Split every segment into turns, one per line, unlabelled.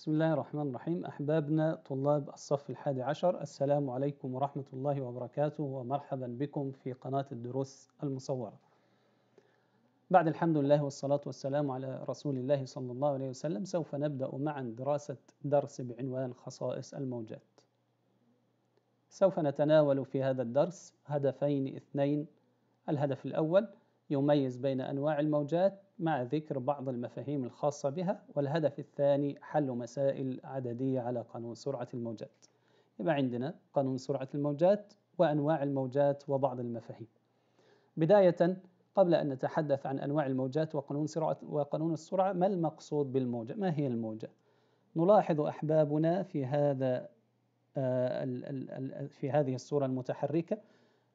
بسم الله الرحمن الرحيم أحبابنا طلاب الصف الحادي عشر السلام عليكم ورحمة الله وبركاته ومرحبا بكم في قناة الدروس المصورة بعد الحمد لله والصلاة والسلام على رسول الله صلى الله عليه وسلم سوف نبدأ معا دراسة درس بعنوان خصائص الموجات سوف نتناول في هذا الدرس هدفين اثنين الهدف الأول يميز بين أنواع الموجات مع ذكر بعض المفاهيم الخاصة بها والهدف الثاني حل مسائل عددية على قانون سرعة الموجات يبقى عندنا قانون سرعة الموجات وأنواع الموجات وبعض المفاهيم بداية قبل أن نتحدث عن أنواع الموجات وقانون سرعة وقانون السرعة ما المقصود بالموجة؟ ما هي الموجة؟ نلاحظ أحبابنا في هذا آه، في هذه الصورة المتحركة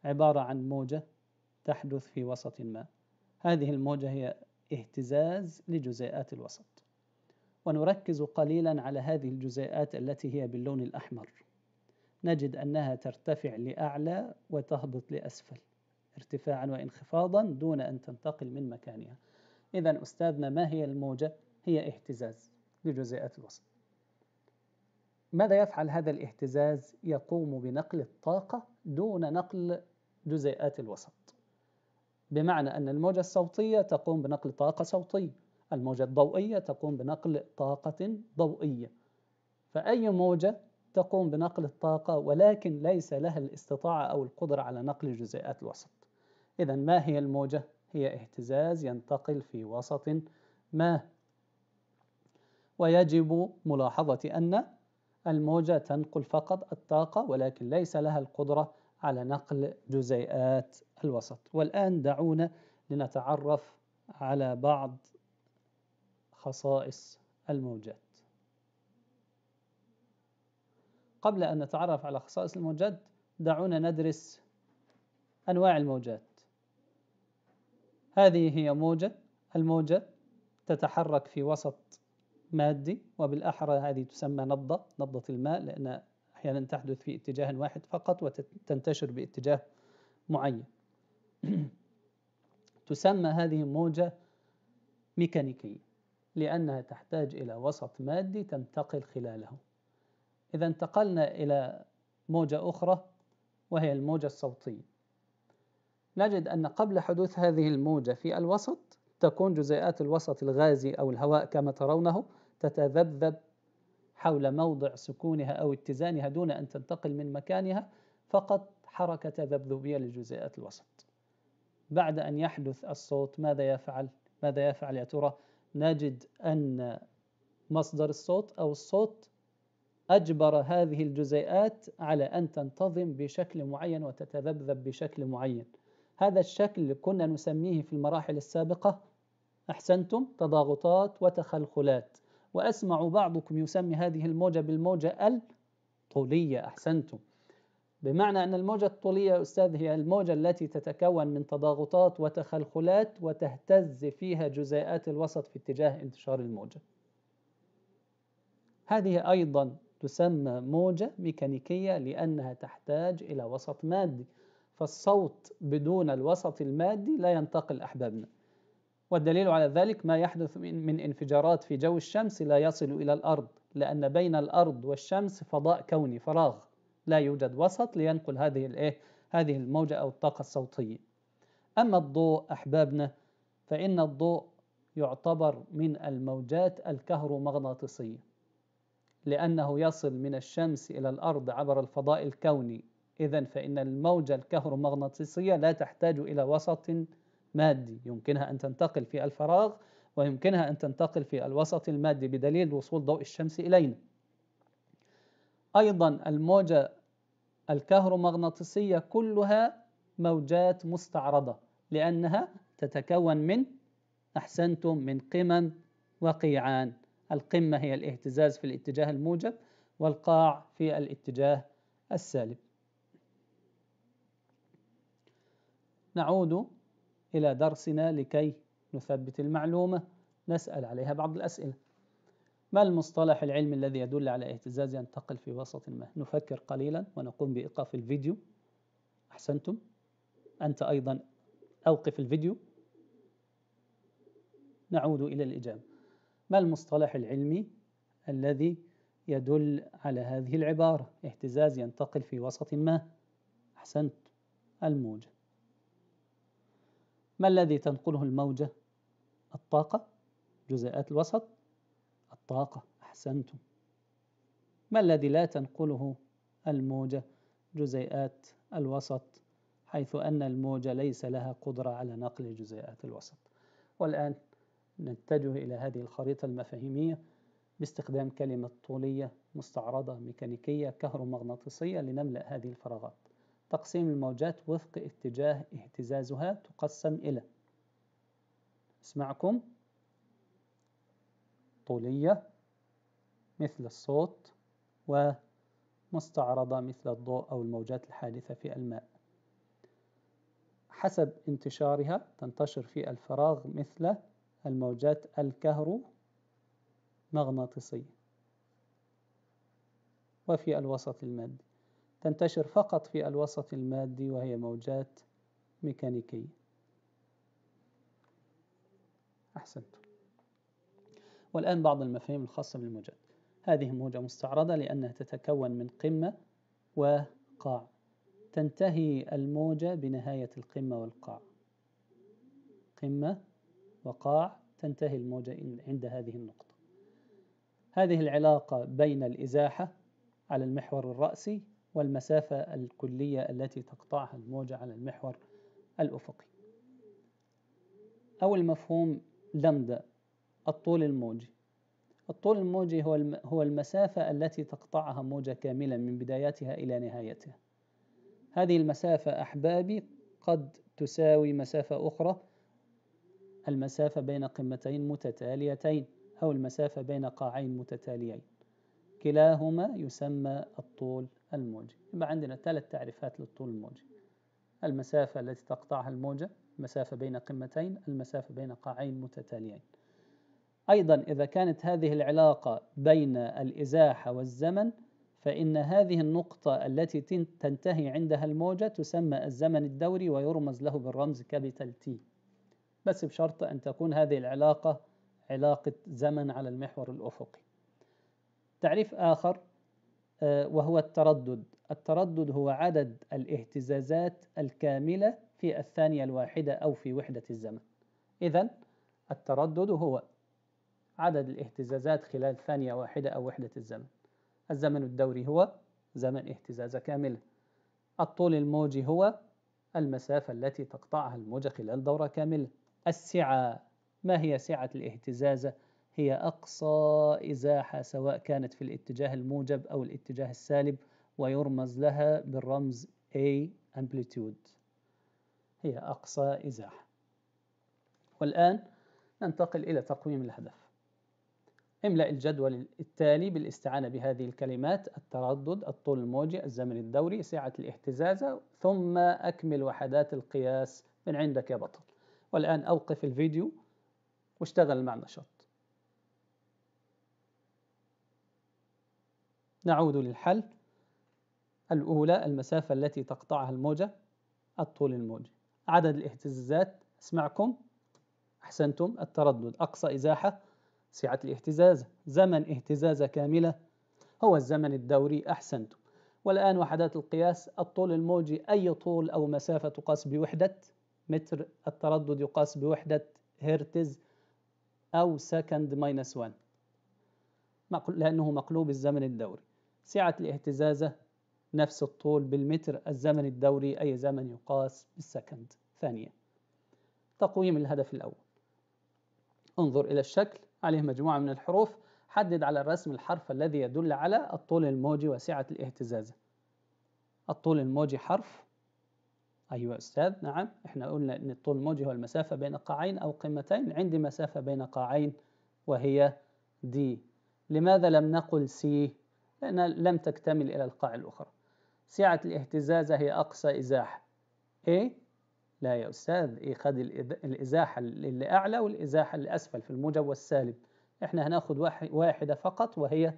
عبارة عن موجة تحدث في وسط ما هذه الموجة هي اهتزاز لجزيئات الوسط ونركز قليلا على هذه الجزيئات التي هي باللون الأحمر نجد أنها ترتفع لأعلى وتهبط لأسفل ارتفاعا وانخفاضا دون أن تنتقل من مكانها إذا أستاذنا ما هي الموجة؟ هي اهتزاز لجزيئات الوسط ماذا يفعل هذا الاهتزاز؟ يقوم بنقل الطاقة دون نقل جزيئات الوسط بمعنى أن الموجة الصوتية تقوم بنقل طاقة صوتية الموجة الضوئية تقوم بنقل طاقة ضوئية فأي موجة تقوم بنقل الطاقة ولكن ليس لها الاستطاعة أو القدرة على نقل جزيئات الوسط إذا ما هي الموجة؟ هي اهتزاز ينتقل في وسط ما ويجب ملاحظة أن الموجة تنقل فقط الطاقة ولكن ليس لها القدرة على نقل جزيئات الوسط والآن دعونا لنتعرف على بعض خصائص الموجات قبل أن نتعرف على خصائص الموجات دعونا ندرس أنواع الموجات هذه هي موجة الموجة تتحرك في وسط مادي وبالأحرى هذه تسمى نبضة نبضة الماء لأن أحيانا تحدث في اتجاه واحد فقط وتنتشر باتجاه معين تسمى هذه الموجة ميكانيكية لأنها تحتاج إلى وسط مادي تنتقل خلاله إذا انتقلنا إلى موجة أخرى وهي الموجة الصوتية نجد أن قبل حدوث هذه الموجة في الوسط تكون جزيئات الوسط الغازي أو الهواء كما ترونه تتذبذب حول موضع سكونها أو اتزانها دون أن تنتقل من مكانها فقط حركة تذبذبية لجزيئات الوسط بعد أن يحدث الصوت ماذا يفعل؟ ماذا يفعل يا ترى؟ نجد أن مصدر الصوت أو الصوت أجبر هذه الجزيئات على أن تنتظم بشكل معين وتتذبذب بشكل معين. هذا الشكل كنا نسميه في المراحل السابقة أحسنتم تضاغطات وتخلخلات وأسمع بعضكم يسمي هذه الموجة بالموجة الطولية أحسنتم بمعنى أن الموجة الطولية يا أستاذ هي الموجة التي تتكون من تضاغطات وتخلخلات وتهتز فيها جزيئات الوسط في اتجاه انتشار الموجة هذه أيضا تسمى موجة ميكانيكية لأنها تحتاج إلى وسط مادي فالصوت بدون الوسط المادي لا ينتقل أحبابنا والدليل على ذلك ما يحدث من انفجارات في جو الشمس لا يصل إلى الأرض لأن بين الأرض والشمس فضاء كوني فراغ لا يوجد وسط لينقل هذه الايه هذه الموجة أو الطاقة الصوتية أما الضوء أحبابنا فإن الضوء يعتبر من الموجات الكهرومغناطيسية لأنه يصل من الشمس إلى الأرض عبر الفضاء الكوني إذا فإن الموجة الكهرومغناطيسية لا تحتاج إلى وسط مادي يمكنها أن تنتقل في الفراغ ويمكنها أن تنتقل في الوسط المادي بدليل وصول ضوء الشمس إلينا أيضا الموجة الكهرومغناطيسية كلها موجات مستعرضة لأنها تتكون من أحسنتم من قمم وقيعان القمة هي الاهتزاز في الاتجاه الموجب والقاع في الاتجاه السالب نعود إلى درسنا لكي نثبت المعلومة نسأل عليها بعض الأسئلة ما المصطلح العلمي الذي يدل على اهتزاز ينتقل في وسط ما نفكر قليلا ونقوم بإيقاف الفيديو أحسنتم أنت أيضا أوقف الفيديو نعود إلى الإجابة ما المصطلح العلمي الذي يدل على هذه العبارة اهتزاز ينتقل في وسط ما أحسنت الموجة ما الذي تنقله الموجة الطاقة جزيئات الوسط الطاقة أحسنتم ما الذي لا تنقله الموجة جزيئات الوسط حيث أن الموجة ليس لها قدرة على نقل جزيئات الوسط والآن نتجه إلى هذه الخريطة المفاهيمية باستخدام كلمة طولية مستعرضة ميكانيكية كهرومغناطيسية لنملأ هذه الفراغات تقسيم الموجات وفق اتجاه اهتزازها تقسم إلى اسمعكم طولية مثل الصوت ومستعرضة مثل الضوء أو الموجات الحادثة في الماء حسب انتشارها تنتشر في الفراغ مثل الموجات الكهرومغناطيسية وفي الوسط المادي تنتشر فقط في الوسط المادي وهي موجات ميكانيكية أحسنتم والآن بعض المفاهيم الخاصة بالموجات هذه موجة مستعرضة لأنها تتكون من قمة وقاع تنتهي الموجة بنهاية القمة والقاع قمة وقاع تنتهي الموجة عند هذه النقطة هذه العلاقة بين الإزاحة على المحور الرأسي والمسافة الكلية التي تقطعها الموجة على المحور الأفقي أول مفهوم لمدة الطول الموجي الطول الموجي هو هو المسافة التي تقطعها موجة كاملة من بدايتها إلى نهايتها هذه المسافة أحبابي قد تساوي مسافة أخرى المسافة بين قمتين متتاليتين أو المسافة بين قاعين متتاليين كلاهما يسمى الطول الموجي يبقى عندنا ثلاث تعريفات للطول الموجي المسافة التي تقطعها الموجة المسافة بين قمتين المسافة بين قاعين متتاليين أيضا إذا كانت هذه العلاقة بين الإزاحة والزمن فإن هذه النقطة التي تنتهي عندها الموجة تسمى الزمن الدوري ويرمز له بالرمز كابيتال تي بس بشرط أن تكون هذه العلاقة علاقة زمن على المحور الأفقي تعريف آخر آه، وهو التردد التردد هو عدد الاهتزازات الكاملة في الثانية الواحدة أو في وحدة الزمن إذا التردد هو عدد الاهتزازات خلال ثانية واحدة أو وحدة الزمن الزمن الدوري هو زمن اهتزازة كاملة الطول الموجي هو المسافة التي تقطعها الموجة خلال دورة كاملة السعة ما هي سعة الاهتزازة؟ هي أقصى إزاحة سواء كانت في الاتجاه الموجب أو الاتجاه السالب ويرمز لها بالرمز A amplitude هي أقصى إزاحة والآن ننتقل إلى تقويم الهدف املأ الجدول التالي بالاستعانة بهذه الكلمات التردد، الطول الموجي، الزمن الدوري، سعة الاهتزازة، ثم أكمل وحدات القياس من عندك يا بطل. والآن أوقف الفيديو واشتغل مع نشاط. نعود للحل. الأولى المسافة التي تقطعها الموجة، الطول الموجي. عدد الاهتزازات، أسمعكم؟ أحسنتم، التردد، أقصى إزاحة سعة الاهتزاز زمن اهتزازة كاملة هو الزمن الدوري أحسنت والآن وحدات القياس الطول الموجي أي طول أو مسافة تقاس بوحدة متر التردد يقاس بوحدة هرتز أو سكند ماينس 1 لأنه مقلوب الزمن الدوري سعة الاهتزازة نفس الطول بالمتر الزمن الدوري أي زمن يقاس بالسكند ثانية تقويم الهدف الأول انظر إلى الشكل عليه مجموعة من الحروف حدد على الرسم الحرف الذي يدل على الطول الموجي وسعة الاهتزاز الطول الموجي حرف أيوة أستاذ نعم إحنا قلنا أن الطول الموجي هو المسافة بين قاعين أو قمتين عندي مسافة بين قاعين وهي دي لماذا لم نقل سي لأنها لم تكتمل إلى القاع الأخرى سعة الاهتزاز هي أقصى إزاحة A لا يا أستاذ إيه خد الإزاحة اللي أعلى والإزاحة اللي أسفل في الموجب والسالب إحنا هناخد واحدة فقط وهي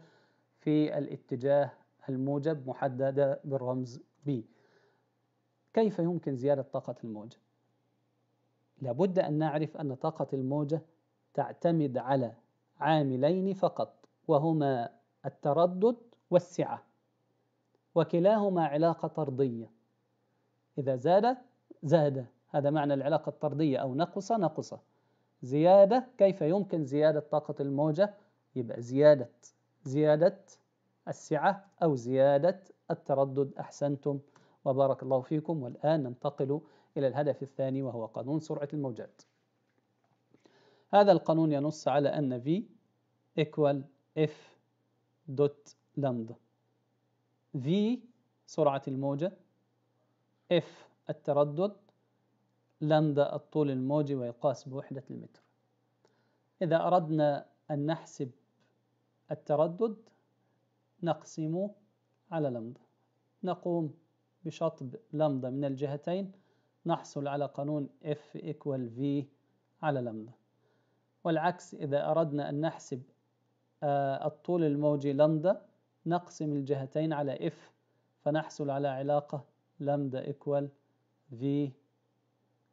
في الاتجاه الموجب محددة بالرمز B كيف يمكن زيادة طاقة الموجة؟ لابد أن نعرف أن طاقة الموجة تعتمد على عاملين فقط وهما التردد والسعة وكلاهما علاقة طردية إذا زادت زاد هذا معنى العلاقة الطردية أو نقصة نقصة زيادة كيف يمكن زيادة طاقة الموجة يبقى زيادة زيادة السعة أو زيادة التردد أحسنتم وبارك الله فيكم والآن ننتقل إلى الهدف الثاني وهو قانون سرعة الموجات هذا القانون ينص على أن V equal F دوت lambda V سرعة الموجة F التردد لندا الطول الموجي ويقاس بوحدة المتر إذا أردنا أن نحسب التردد نقسمه على لندا نقوم بشطب لندا من الجهتين نحصل على قانون F equal V على لندا والعكس إذا أردنا أن نحسب آه، الطول الموجي لندا نقسم الجهتين على F فنحصل على علاقة لندا equal V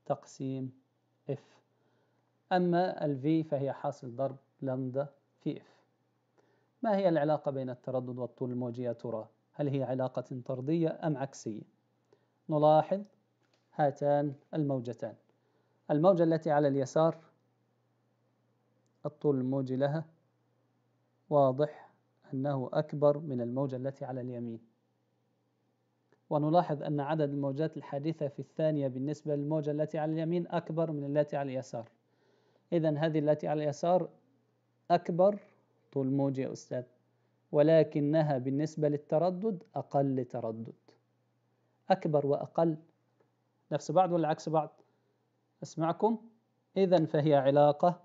تقسيم اف أما V فهي حاصل ضرب لندا في اف ما هي العلاقة بين التردد والطول الموجي يا ترى؟ هل هي علاقة طردية أم عكسية؟ نلاحظ هاتان الموجتان الموجة التي على اليسار الطول الموجي لها واضح أنه أكبر من الموجة التي على اليمين ونلاحظ أن عدد الموجات الحادثة في الثانية بالنسبة للموجة التي على اليمين أكبر من التي على اليسار إذا هذه التي على اليسار أكبر طول موجة يا أستاذ ولكنها بالنسبة للتردد أقل تردد أكبر وأقل نفس بعض ولا عكس بعض أسمعكم إذا فهي علاقة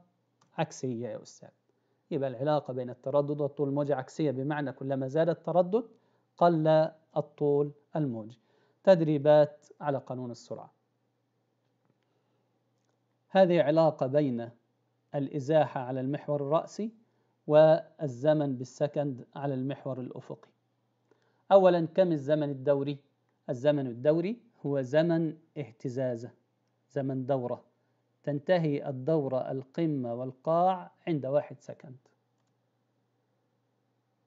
عكسية يا أستاذ يبقى العلاقة بين التردد والطول الموجة عكسية بمعنى كلما زاد التردد قل الطول الموجي تدريبات على قانون السرعة هذه علاقة بين الإزاحة على المحور الرأسي والزمن بالسكند على المحور الأفقي أولا كم الزمن الدوري؟ الزمن الدوري هو زمن اهتزازة زمن دورة تنتهي الدورة القمة والقاع عند واحد سكند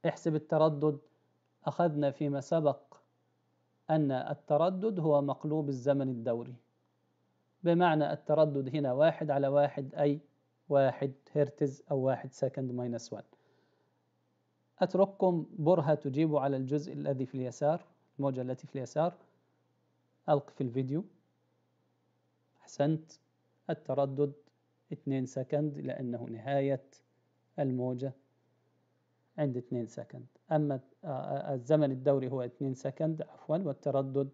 احسب التردد أخذنا فيما سبق أن التردد هو مقلوب الزمن الدوري بمعنى التردد هنا واحد على واحد أي واحد هرتز أو واحد سكند ماينس واحد أترككم برهة تجيب على الجزء الذي في اليسار الموجة التي في اليسار ألق في الفيديو أحسنت التردد 2 سكند لأنه نهاية الموجة عند 2 سكند أما الزمن الدوري هو 2 سكند عفوا والتردد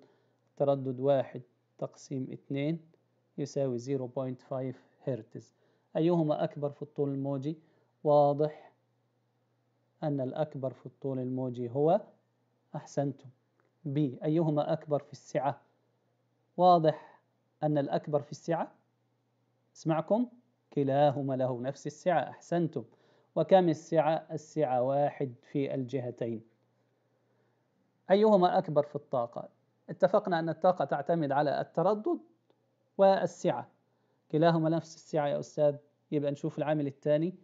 تردد واحد تقسيم 2 يساوي 0.5 هرتز أيهما أكبر في الطول الموجي؟ واضح أن الأكبر في الطول الموجي هو أحسنتم ب أيهما أكبر في السعة؟ واضح أن الأكبر في السعة اسمعكم كلاهما له نفس السعة أحسنتم وكم السعة؟ السعة واحد في الجهتين أيهما أكبر في الطاقة؟ اتفقنا أن الطاقة تعتمد على التردد والسعة كلاهما نفس السعة يا أستاذ يبقى نشوف العامل الثاني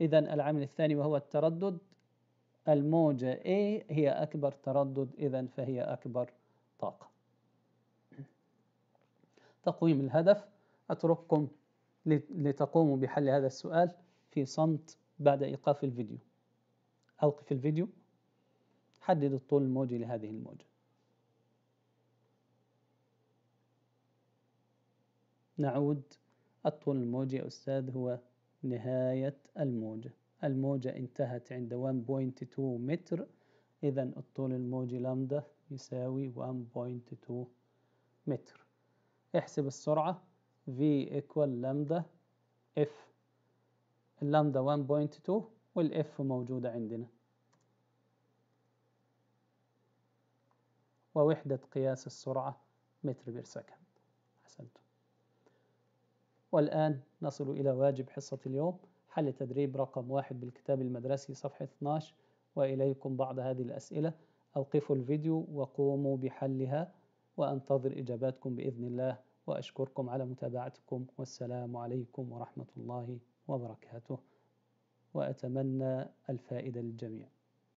إذا العامل الثاني وهو التردد الموجة A هي أكبر تردد إذا فهي أكبر طاقة تقويم الهدف أترككم لتقوموا بحل هذا السؤال في صمت بعد إيقاف الفيديو أوقف الفيديو حدد الطول الموجي لهذه الموجة نعود الطول الموجي يا أستاذ هو نهاية الموجة الموجة انتهت عند 1.2 متر إذا الطول الموجي لامدا يساوي 1.2 متر احسب السرعة V equal لامدا F اللامدا 1.2 والاف موجودة عندنا ووحدة قياس السرعة متر بير سكند أحسنتم والآن نصل إلى واجب حصة اليوم حل تدريب رقم واحد بالكتاب المدرسي صفحة 12 وإليكم بعض هذه الأسئلة أوقفوا الفيديو وقوموا بحلها وأنتظر إجاباتكم بإذن الله وأشكركم على متابعتكم والسلام عليكم ورحمة الله وبركاته وأتمنى الفائدة للجميع